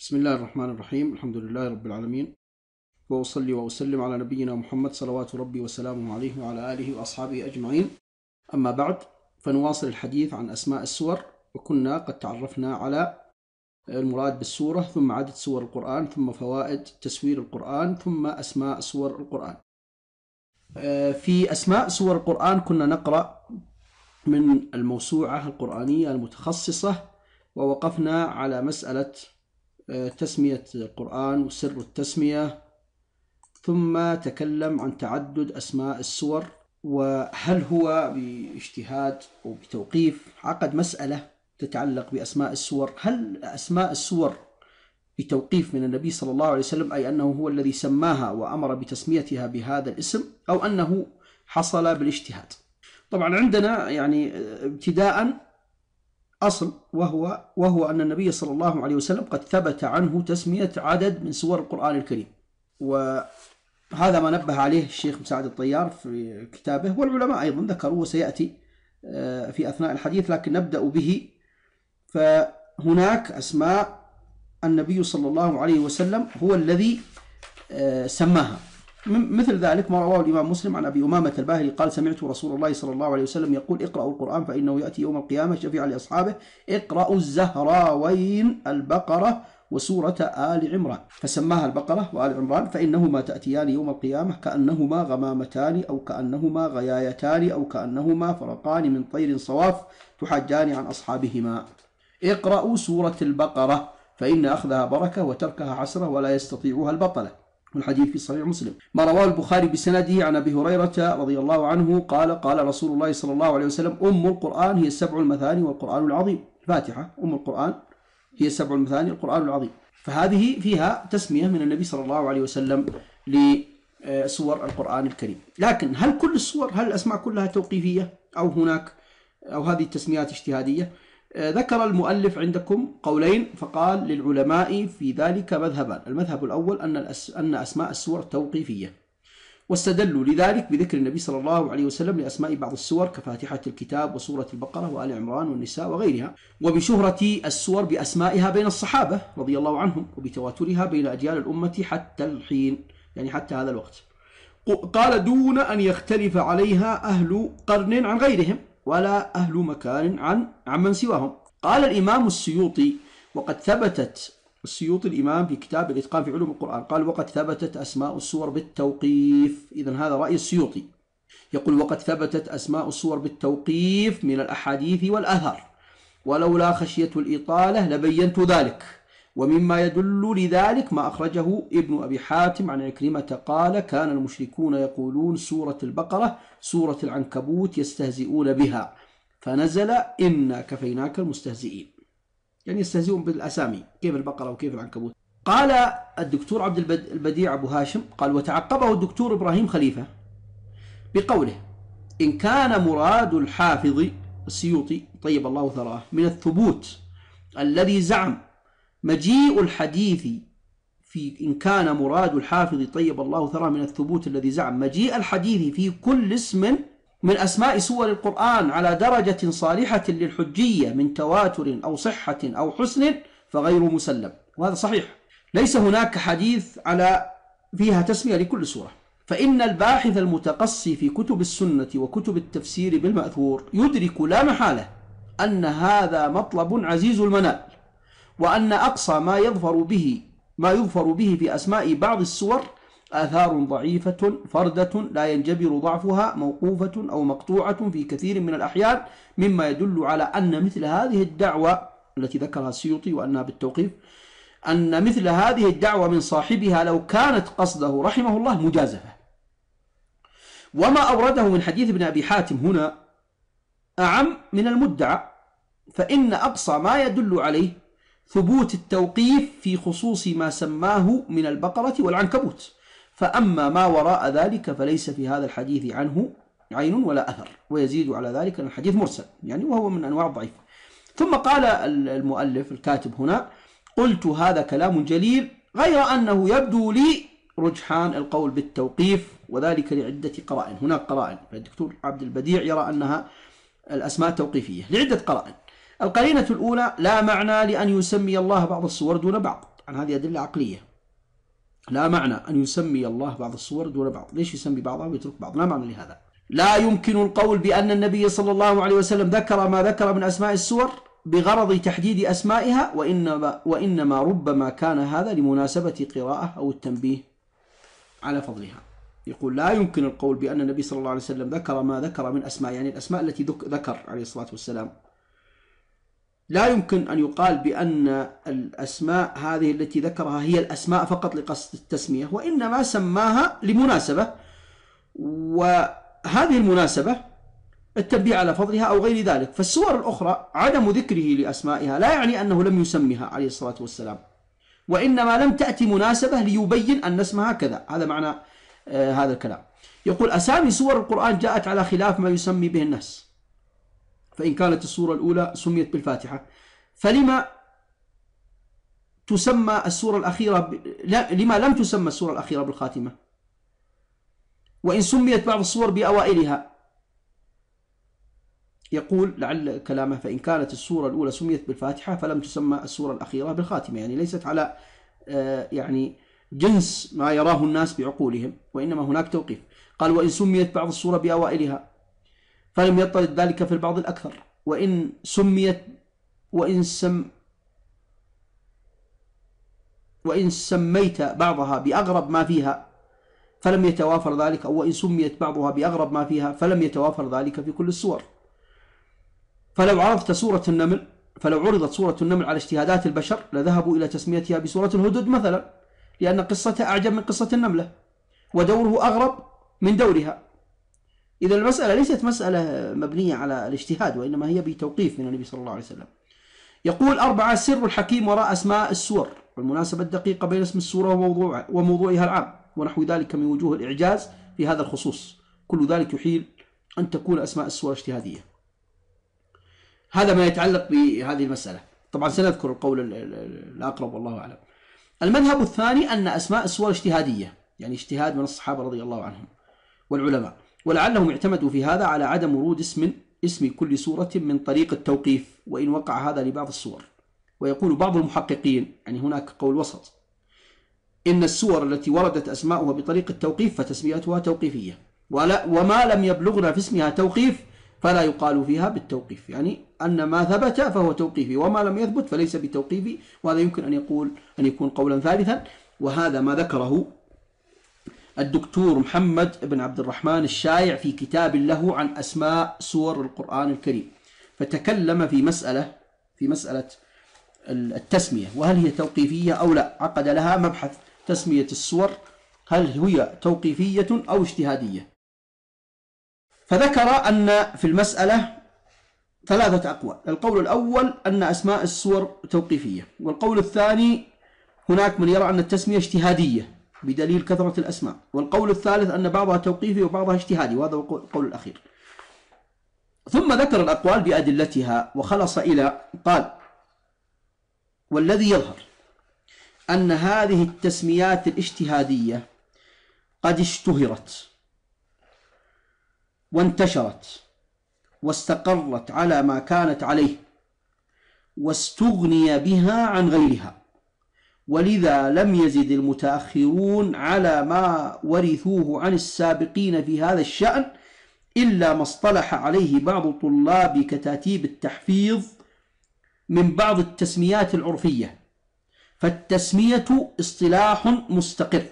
بسم الله الرحمن الرحيم الحمد لله رب العالمين وأصلي وأسلم على نبينا محمد صلوات ربي وسلامه عليه وعلى آله وأصحابه أجمعين أما بعد فنواصل الحديث عن أسماء السور وكنا قد تعرفنا على المراد بالسورة ثم عدد سور القرآن ثم فوائد تسوير القرآن ثم أسماء سور القرآن آه، في أسماء سور القرآن كنا نقرأ من الموسوعة القرآنية المتخصصة ووقفنا على مسألة آه، تسمية القرآن وسر التسمية ثم تكلم عن تعدد أسماء السور وهل هو باجتهاد أو بتوقيف عقد مسألة تتعلق بأسماء السور هل أسماء السور بتوقيف من النبي صلى الله عليه وسلم أي أنه هو الذي سماها وأمر بتسميتها بهذا الاسم أو أنه حصل بالاجتهاد طبعا عندنا يعني آه، ابتداء أصل وهو وهو أن النبي صلى الله عليه وسلم قد ثبت عنه تسمية عدد من سور القرآن الكريم وهذا ما نبه عليه الشيخ مساعد الطيار في كتابه والعلماء أيضا ذكروه وسيأتي آه، في أثناء الحديث لكن نبدأ به فهناك أسماء النبي صلى الله عليه وسلم هو الذي آه، سماها مثل ذلك ما رواه الإمام مسلم عن أبي أمامة الباهلي قال سمعت رسول الله صلى الله عليه وسلم يقول اقرأوا القرآن فإنه يأتي يوم القيامة شفيعا لأصحابه اقرأوا الزهراوين البقرة وسورة آل عمران فسماها البقرة وآل عمران فإنهما تأتيان يوم القيامة كأنهما غمامتان أو كأنهما غيايتان أو كأنهما فرقان من طير صواف تحجان عن أصحابهما اقرأوا سورة البقرة فإن أخذها بركة وتركها عسرة ولا يستطيعها البطلة والحديث في صحيح مسلم ما رواه البخاري بسنده عن أبي هريرة رضي الله عنه قال قال رسول الله صلى الله عليه وسلم أم القرآن هي السبع المثاني والقرآن العظيم الفاتحة أم القرآن هي السبع المثاني القرآن العظيم فهذه فيها تسمية من النبي صلى الله عليه وسلم لسور القرآن الكريم لكن هل كل السور هل الأسماء كلها توقيفية أو هناك أو هذه التسميات اجتهادية آه، ذكر المؤلف عندكم قولين فقال للعلماء في ذلك مذهبان المذهب الأول أن, الأس... أن أسماء السور توقيفية واستدلوا لذلك بذكر النبي صلى الله عليه وسلم لأسماء بعض السور كفاتحة الكتاب وسورة البقرة وآل عمران والنساء وغيرها وبشهرة السور بأسمائها بين الصحابة رضي الله عنهم وبتواترها بين أجيال الأمة حتى الحين يعني حتى هذا الوقت قال دون أن يختلف عليها أهل قرن عن غيرهم ولا أهل مكان عن عمن سواهم قال الإمام السيوطي وقد ثبتت السيوطي الإمام في كتاب الإتقان في علوم القرآن قال وقد ثبتت أسماء السور بالتوقيف إذا هذا رأي السيوطي يقول وقد ثبتت أسماء السور بالتوقيف من الأحاديث والأثر ولولا خشية الإطالة لبينت ذلك ومما يدل لذلك ما أخرجه ابن أبي حاتم عن عكرمة قال كان المشركون يقولون سورة البقرة سورة العنكبوت يستهزئون بها فنزل إنا كفيناك المستهزئين يعني يستهزئون بالأسامي كيف البقرة وكيف العنكبوت قال الدكتور عبد البديع أبو هاشم قال وتعقبه الدكتور إبراهيم خليفة بقوله إن كان مراد الحافظ السيوطي طيب الله ثراه من الثبوت الذي زعم مجيء الحديث في إن كان مراد الحافظ طيب الله ثراه من الثبوت الذي زعم مجيء الحديث في كل اسم من أسماء سور القرآن على درجة صالحة للحجية من تواتر أو صحة أو حسن فغير مسلم وهذا صحيح ليس هناك حديث على فيها تسمية لكل سورة فإن الباحث المتقصي في كتب السنة وكتب التفسير بالمأثور يدرك لا محالة أن هذا مطلب عزيز المنال وأن أقصى ما يظفر به ما يظفر به في أسماء بعض السور آثار ضعيفة فردة لا ينجبر ضعفها موقوفة أو مقطوعة في كثير من الأحيان مما يدل على أن مثل هذه الدعوة التي ذكرها السيوطي وأنها بالتوقيف أن مثل هذه الدعوة من صاحبها لو كانت قصده رحمه الله مجازفة وما أورده من حديث ابن أبي حاتم هنا أعم من المدعى فإن أقصى ما يدل عليه ثبوت التوقيف في خصوص ما سماه من البقرة والعنكبوت فأما ما وراء ذلك فليس في هذا الحديث عنه عين ولا أثر ويزيد على ذلك أن الحديث مرسل يعني وهو من أنواع الضعيف ثم قال المؤلف الكاتب هنا قلت هذا كلام جليل غير أنه يبدو لي رجحان القول بالتوقيف وذلك لعدة قرائن هناك قرائن الدكتور عبد البديع يرى أنها الأسماء توقيفية لعدة قرائن القرينة الأولى لا معنى لأن يسمي الله بعض الصور دون بعض عن يعني هذه أدلة عقلية لا معنى أن يسمي الله بعض الصور دون بعض ليش يسمي بعضها ويترك بعض لا معنى لهذا لا يمكن القول بأن النبي صلى الله عليه وسلم ذكر ما ذكر من أسماء السور بغرض تحديد أسمائها وإنما, وإنما ربما كان هذا لمناسبة قراءة أو التنبيه على فضلها يقول لا يمكن القول بأن النبي صلى الله عليه وسلم ذكر ما ذكر من أسماء يعني الأسماء التي ذكر عليه الصلاة والسلام لا يمكن أن يقال بأن الأسماء هذه التي ذكرها هي الأسماء فقط لقصد التسمية وإنما سماها لمناسبة وهذه المناسبة التنبيه على فضلها أو غير ذلك فالسور الأخرى عدم ذكره لأسمائها لا يعني أنه لم يسمها عليه الصلاة والسلام وإنما لم تأتي مناسبة ليبين أن اسمها كذا هذا معنى آه، هذا الكلام يقول أسامي سور القرآن جاءت على خلاف ما يسمي به الناس فإن كانت السورة الأولى سميت بالفاتحة فلما تسمى السورة الأخيرة ب... لا... لما لم تسمى السورة الأخيرة بالخاتمة وإن سميت بعض الصور بأوائلها يقول لعل كلامه فإن كانت السورة الأولى سميت بالفاتحة فلم تسمى السورة الأخيرة بالخاتمة يعني ليست على آه، يعني جنس ما يراه الناس بعقولهم وإنما هناك توقيف قال وإن سميت بعض الصورة بأوائلها فلم يطرد ذلك في البعض الأكثر وإن سميت وإن سم وإن سميت بعضها بأغرب ما فيها فلم يتوافر ذلك أو وإن سميت بعضها بأغرب ما فيها فلم يتوافر ذلك في كل السور فلو عرضت سورة النمل فلو عرضت سورة النمل على اجتهادات البشر لذهبوا إلى تسميتها بسورة الهدد مثلا لأن قصتها أعجب من قصة النملة ودوره أغرب من دورها إذا المسألة ليست مسألة مبنية على الاجتهاد وإنما هي بتوقيف من النبي صلى الله عليه وسلم يقول أربعة سر الحكيم وراء أسماء السور والمناسبة الدقيقة بين اسم السورة وموضوعها العام ونحو ذلك من وجوه الإعجاز في هذا الخصوص كل ذلك يحيل أن تكون أسماء السور اجتهادية هذا ما يتعلق بهذه المسألة طبعا سنذكر القول الأقرب والله أعلم المذهب الثاني أن أسماء السور اجتهادية يعني اجتهاد من الصحابة رضي الله عنهم والعلماء ولعلهم اعتمدوا في هذا على عدم ورود اسم اسم كل سورة من طريق التوقيف وإن وقع هذا لبعض السور ويقول بعض المحققين يعني هناك قول وسط إن السور التي وردت أسماؤها بطريق التوقيف فتسميتها توقيفية ولا وما لم يبلغنا في اسمها توقيف فلا يقال فيها بالتوقيف يعني أن ما ثبت فهو توقيفي وما لم يثبت فليس بتوقيفي وهذا يمكن أن يقول أن يكون قولا ثالثا وهذا ما ذكره الدكتور محمد بن عبد الرحمن الشايع في كتاب له عن أسماء سور القرآن الكريم فتكلم في مسألة في مسألة التسمية وهل هي توقيفية أو لا عقد لها مبحث تسمية السور هل هي توقيفية أو اجتهادية فذكر أن في المسألة ثلاثة أقوال القول الأول أن أسماء السور توقيفية والقول الثاني هناك من يرى أن التسمية اجتهادية بدليل كثرة الأسماء والقول الثالث أن بعضها توقيفي وبعضها اجتهادي وهذا هو القول الأخير ثم ذكر الأقوال بأدلتها وخلص إلى قال والذي يظهر أن هذه التسميات الاجتهادية قد اشتهرت وانتشرت واستقرت على ما كانت عليه واستغني بها عن غيرها ولذا لم يزد المتأخرون على ما ورثوه عن السابقين في هذا الشأن إلا ما اصطلح عليه بعض طلاب كتاتيب التحفيظ من بعض التسميات العرفية فالتسمية اصطلاح مستقر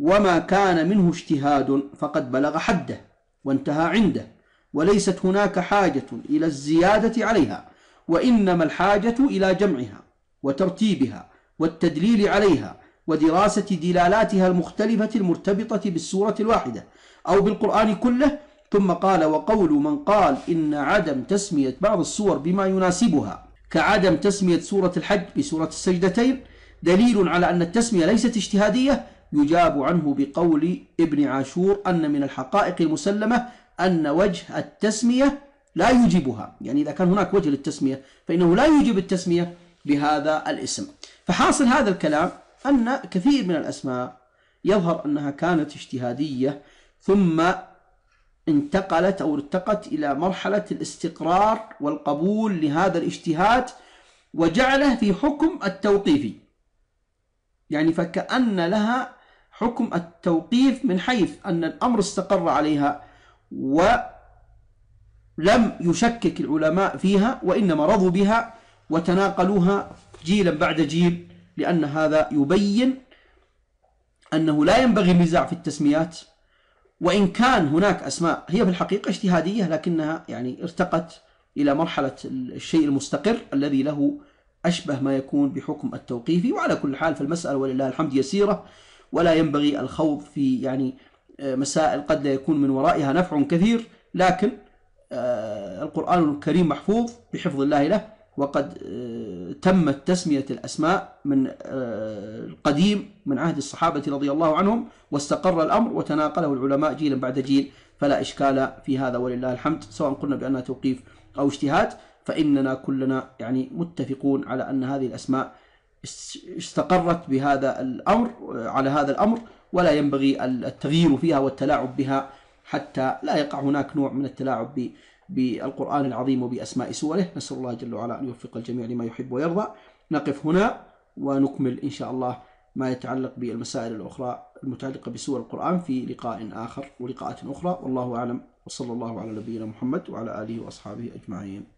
وما كان منه اجتهاد فقد بلغ حده وانتهى عنده وليست هناك حاجة إلى الزيادة عليها وإنما الحاجة إلى جمعها وترتيبها والتدليل عليها ودراسة دلالاتها المختلفة المرتبطة بالسورة الواحدة أو بالقرآن كله ثم قال وقول من قال إن عدم تسمية بعض السور بما يناسبها كعدم تسمية سورة الحج بسورة السجدتين دليل على أن التسمية ليست اجتهادية يجاب عنه بقول ابن عاشور أن من الحقائق المسلمة أن وجه التسمية لا يجبها يعني إذا كان هناك وجه للتسمية فإنه لا يجب التسمية بهذا الاسم فحاصل هذا الكلام أن كثير من الأسماء يظهر أنها كانت اجتهادية ثم انتقلت أو ارتقت إلى مرحلة الاستقرار والقبول لهذا الاجتهاد وجعله في حكم التوقيفي يعني فكأن لها حكم التوقيف من حيث أن الأمر استقر عليها ولم يشكك العلماء فيها وإنما رضوا بها وتناقلوها جيلا بعد جيل لأن هذا يبين أنه لا ينبغي النزاع في التسميات وإن كان هناك أسماء هي في الحقيقة اجتهادية لكنها يعني ارتقت إلى مرحلة الشيء المستقر الذي له أشبه ما يكون بحكم التوقيفي وعلى كل حال فالمسألة ولله الحمد يسيرة ولا ينبغي الخوض في يعني آه، مسائل قد لا يكون من ورائها نفع كثير لكن آه، القرآن الكريم محفوظ بحفظ الله له وقد آه، تمت تسمية الأسماء من آه، القديم من عهد الصحابة رضي الله عنهم واستقر الأمر وتناقله العلماء جيلا بعد جيل فلا إشكال في هذا ولله الحمد سواء قلنا بأنها توقيف أو اجتهاد فإننا كلنا يعني متفقون على أن هذه الأسماء استقرت بهذا الأمر آه، على هذا الأمر ولا ينبغي التغيير فيها والتلاعب بها حتى لا يقع هناك نوع من التلاعب بالقرآن العظيم وبأسماء سوره نسأل الله جل وعلا أن يوفق الجميع لما يحب ويرضى نقف هنا ونكمل إن شاء الله ما يتعلق بالمسائل الأخرى المتعلقة بسور القرآن في لقاء آخر ولقاءات أخرى والله أعلم وصلى الله على نبينا محمد وعلى آله وأصحابه أجمعين